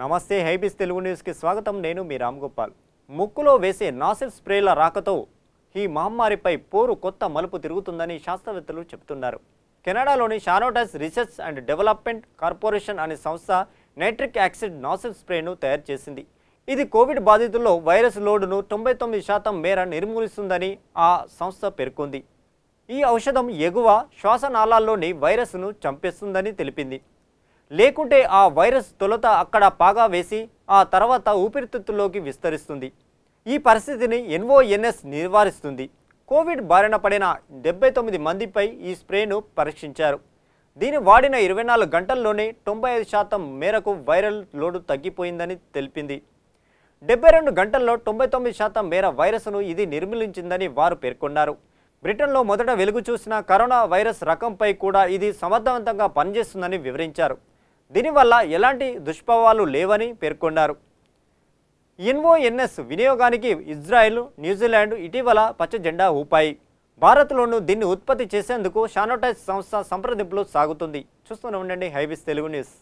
నమస్తే హైబీస్ తెలుగు న్యూస్కి స్వాగతం నేను మీ రామ్ గోపాల్ ముక్కులో వేసే నాసిల్ స్ప్రేల రాకతో ఈ మహమ్మారిపై పోరు కొత్త మలుపు తిరుగుతుందని శాస్త్రవేత్తలు చెబుతున్నారు కెనడాలోని షానోటైస్ రీసెర్చ్ అండ్ డెవలప్మెంట్ కార్పొరేషన్ అనే సంస్థ నైట్రిక్ యాక్సిడ్ నాసిల్ స్ప్రేను తయారు చేసింది ఇది కోవిడ్ బాధితుల్లో వైరస్ లోడును తొంభై తొమ్మిది శాతం మేర నిర్మూలిస్తుందని ఆ సంస్థ పేర్కొంది ఈ ఔషధం ఎగువ శ్వాసనాళాల్లోని వైరస్ను చంపేస్తుందని తెలిపింది లేకుంటే ఆ వైరస్ తొలత అక్కడ పాగా వేసి ఆ తర్వాత ఊపిరితిత్తుల్లోకి విస్తరిస్తుంది ఈ పరిస్థితిని ఎన్ఓఎన్ఎస్ నివారిస్తుంది కోవిడ్ బారిన పడిన డెబ్బై తొమ్మిది మందిపై ఈ స్ప్రేను పరీక్షించారు దీని వాడిన ఇరవై నాలుగు గంటల్లోనే తొంభై ఐదు శాతం మేరకు వైరల్ లోడు తగ్గిపోయిందని తెలిపింది డెబ్బై రెండు గంటల్లో తొంభై తొమ్మిది శాతం మేర వైరస్ను ఇది నిర్మూలించిందని వారు పేర్కొన్నారు బ్రిటన్లో మొదట వెలుగు చూసిన కరోనా వైరస్ రకంపై కూడా ఇది సమర్థవంతంగా పనిచేస్తుందని వివరించారు దీనివల్ల ఎలాంటి దుష్ప్రభావాలు లేవని పేర్కొన్నారు ఎన్ఓఎన్ఎస్ వినియోగానికి ఇజ్రాయెల్ న్యూజిలాండ్ ఇటీవల పచ్చ జెండా ఊపాయి భారత్లోనూ దీన్ని ఉత్పత్తి చేసేందుకు షానోటైజ్ సంస్థ సంప్రదింపులు సాగుతుంది చూస్తూనే ఉండండి హైబీస్ తెలుగు న్యూస్